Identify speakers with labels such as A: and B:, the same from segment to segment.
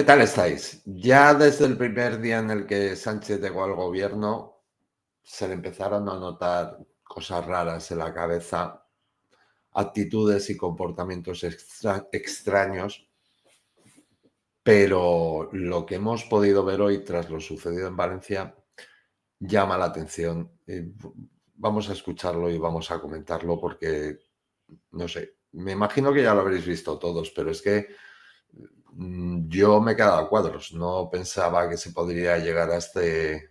A: ¿Qué tal estáis? Ya desde el primer día en el que Sánchez llegó al gobierno, se le empezaron a notar cosas raras en la cabeza, actitudes y comportamientos extraños, pero lo que hemos podido ver hoy tras lo sucedido en Valencia llama la atención. Vamos a escucharlo y vamos a comentarlo porque, no sé, me imagino que ya lo habréis visto todos, pero es que Mm, yo me he quedado a cuadros. No pensaba que se podría llegar a este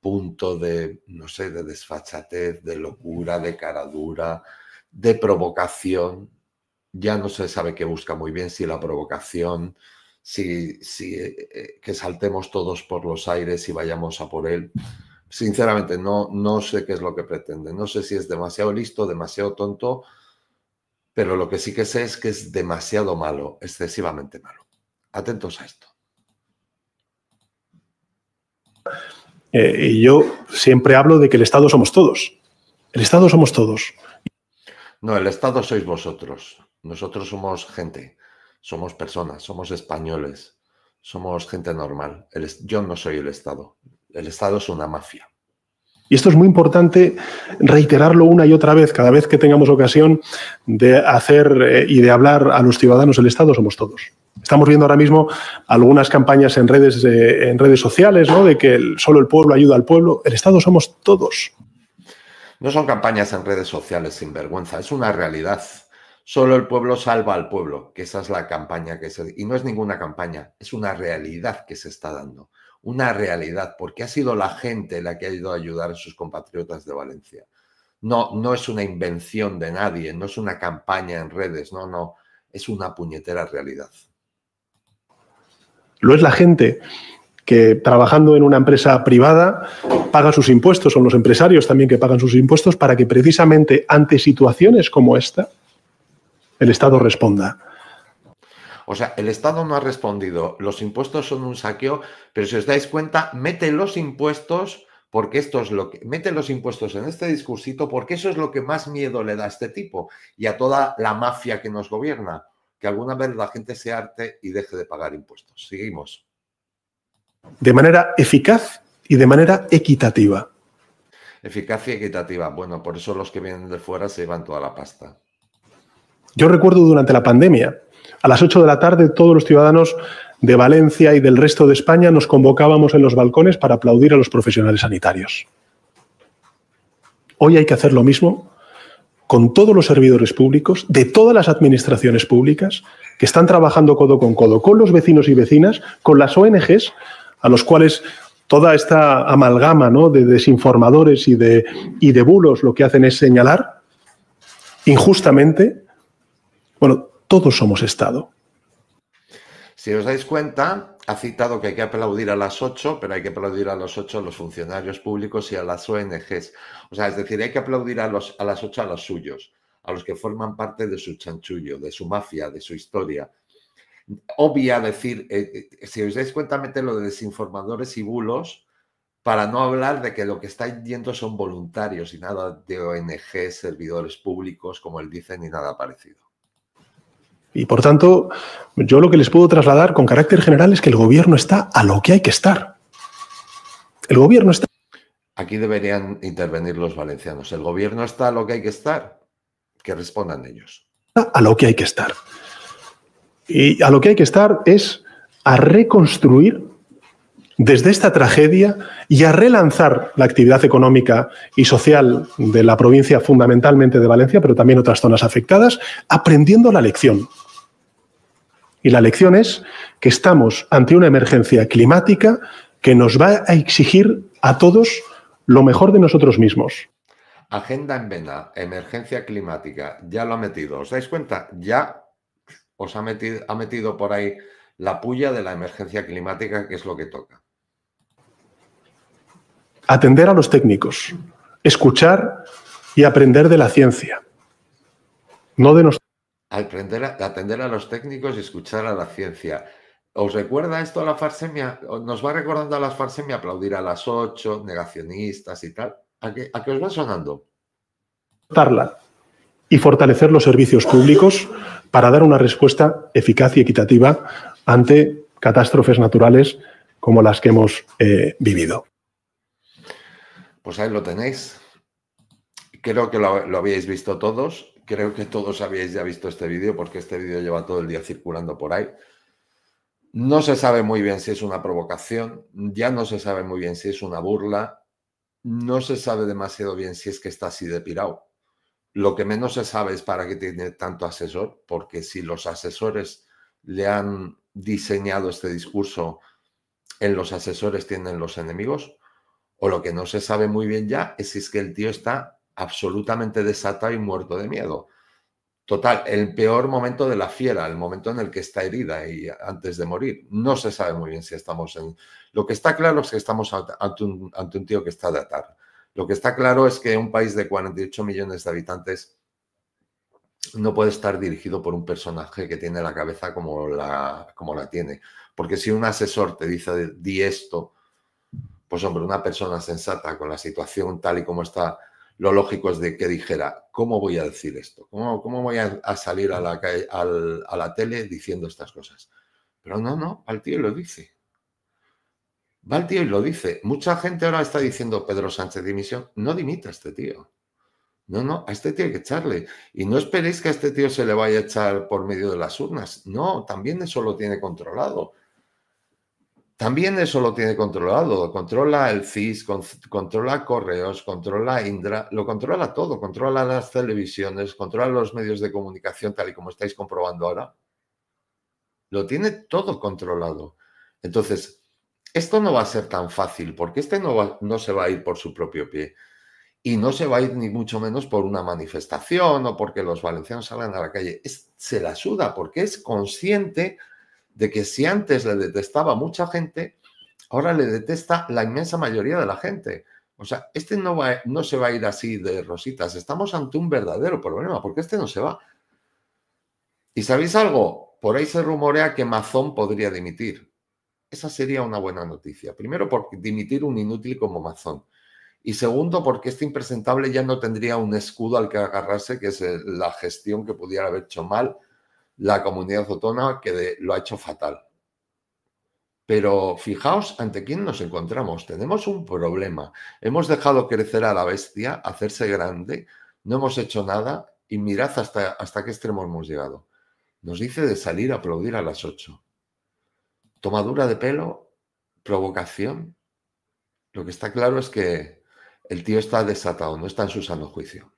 A: punto de, no sé, de desfachatez, de locura, de caradura, de provocación. Ya no se sabe qué busca muy bien, si la provocación, si, si eh, eh, que saltemos todos por los aires y vayamos a por él. Sinceramente, no, no sé qué es lo que pretende. No sé si es demasiado listo, demasiado tonto, pero lo que sí que sé es que es demasiado malo,
B: excesivamente malo. Atentos a esto. Eh, y yo siempre hablo de que el Estado somos todos. El Estado somos todos.
A: No, el Estado sois vosotros. Nosotros somos gente, somos personas, somos españoles, somos gente normal. yo no soy el Estado. El Estado es una mafia.
B: Y esto es muy importante reiterarlo una y otra vez, cada vez que tengamos ocasión de hacer eh, y de hablar a los ciudadanos, el Estado somos todos. Estamos viendo ahora mismo algunas campañas en redes, en redes sociales, ¿no? De que solo el pueblo ayuda al pueblo. El Estado somos todos.
A: No son campañas en redes sociales sin vergüenza, es una realidad. Solo el pueblo salva al pueblo, que esa es la campaña que se... Y no es ninguna campaña, es una realidad que se está dando. Una realidad, porque ha sido la gente la que ha ido a ayudar a sus compatriotas de Valencia. No, no es una invención de nadie, no es una campaña en redes, no, no, es una puñetera realidad.
B: Lo es la gente que trabajando en una empresa privada paga sus impuestos, son los empresarios también que pagan sus impuestos para que precisamente ante situaciones como esta el Estado responda.
A: O sea, el Estado no ha respondido. Los impuestos son un saqueo, pero si os dais cuenta, mete los impuestos porque esto es lo que meten los impuestos en este discursito porque eso es lo que más miedo le da a este tipo y a toda la mafia que nos gobierna que alguna vez la gente se arte y deje de pagar impuestos. Seguimos.
B: De manera eficaz y de manera equitativa.
A: Eficacia y equitativa. Bueno, por eso los que vienen de fuera se llevan toda la pasta.
B: Yo recuerdo durante la pandemia, a las 8 de la tarde todos los ciudadanos de Valencia y del resto de España nos convocábamos en los balcones para aplaudir a los profesionales sanitarios. Hoy hay que hacer lo mismo con todos los servidores públicos, de todas las administraciones públicas, que están trabajando codo con codo, con los vecinos y vecinas, con las ONGs, a los cuales toda esta amalgama de desinformadores y de, y de bulos lo que hacen es señalar injustamente, bueno, todos somos Estado.
A: Si os dais cuenta, ha citado que hay que aplaudir a las ocho, pero hay que aplaudir a los ocho, a los funcionarios públicos y a las ONGs. O sea, es decir, hay que aplaudir a, los, a las 8 a los suyos, a los que forman parte de su chanchullo, de su mafia, de su historia. Obvia decir, eh, eh, si os dais cuenta, mete lo de desinformadores y bulos, para no hablar de que lo que estáis yendo son voluntarios y nada de ONGs, servidores públicos, como él dice, ni nada parecido.
B: Y por tanto, yo lo que les puedo trasladar con carácter general es que el gobierno está a lo que hay que estar. El gobierno está.
A: Aquí deberían intervenir los valencianos. El gobierno está a lo que hay que estar. Que respondan ellos.
B: A lo que hay que estar. Y a lo que hay que estar es a reconstruir desde esta tragedia y a relanzar la actividad económica y social de la provincia, fundamentalmente de Valencia, pero también otras zonas afectadas, aprendiendo la lección y la lección es que estamos ante una emergencia climática que nos va a exigir a todos lo mejor de nosotros mismos.
A: Agenda en vena, emergencia climática, ya lo ha metido. ¿Os dais cuenta? Ya os ha metido, ha metido por ahí la puya de la emergencia climática, que es lo que toca.
B: Atender a los técnicos, escuchar y aprender de la ciencia, no de nosotros.
A: Aprender a, atender a los técnicos y escuchar a la ciencia. ¿Os recuerda esto a la farsemia? ¿Nos va recordando a la farsemia aplaudir a las 8, negacionistas y tal? ¿A qué, os va sonando?
B: y fortalecer los servicios públicos para dar una respuesta eficaz y equitativa ante catástrofes naturales como las que hemos eh, vivido.
A: Pues ahí lo tenéis. Creo que lo, lo habíais visto todos. Creo que todos habéis ya visto este vídeo porque este vídeo lleva todo el día circulando por ahí. No se sabe muy bien si es una provocación, ya no se sabe muy bien si es una burla, no se sabe demasiado bien si es que está así de pirado. Lo que menos se sabe es para qué tiene tanto asesor, porque si los asesores le han diseñado este discurso, en los asesores tienen los enemigos, o lo que no se sabe muy bien ya es si es que el tío está absolutamente desatado y muerto de miedo. Total, el peor momento de la fiera, el momento en el que está herida y antes de morir. No se sabe muy bien si estamos en... Lo que está claro es que estamos ante un, tío que está de atar. Lo que está claro es que un país de 48 millones de habitantes no puede estar dirigido por un personaje que tiene la cabeza como la, como la tiene. Porque si un asesor te dice, di esto, pues hombre, una persona sensata con la situación tal y como está lo lógico es de que dijera, ¿cómo voy a decir esto? ¿Cómo, voy a, salir a la, a la tele diciendo estas cosas? Pero no, no, al tío lo dice. Va al tío y lo dice. Mucha gente ahora está diciendo Pedro Sánchez dimisión. No dimita a este tío. No, no, a este tío hay que echarle. Y no esperéis que a este tío se le vaya a echar por medio de las urnas. No, también eso lo tiene controlado también eso lo tiene controlado. Controla el CIS, controla correos, controla Indra, lo controla todo, controla las televisiones, controla los medios de comunicación, tal y como estáis comprobando ahora. Lo tiene todo controlado. Entonces, esto no va a ser tan fácil, porque este no, no se va a ir por su propio pie. Y no se va a ir ni mucho menos por una manifestación o porque los valencianos salgan a la calle. se la suda porque es consciente de que si antes le detestaba mucha gente, ahora le detesta la inmensa mayoría de la gente. O sea, este no, va, no se va a ir así de rositas. Estamos ante un verdadero problema, porque este no se va. ¿Y sabéis algo? Por ahí se rumorea que Mazón podría dimitir. Esa sería una buena noticia. Primero, por dimitir un inútil como Mazón. Y segundo, porque este impresentable ya no tendría un escudo al que agarrarse, que es eh, la gestión que pudiera haber hecho mal la comunidad autónoma que lo ha hecho fatal. Pero fijaos ante quién nos encontramos. Tenemos un problema. Hemos dejado crecer a la bestia, hacerse grande, no hemos hecho nada y mirad hasta, hasta qué extremo hemos llegado. Nos dice de salir a aplaudir a las 8. Tomadura de pelo, provocación. Lo que está claro es que el tío está desatado, no está en su sano juicio.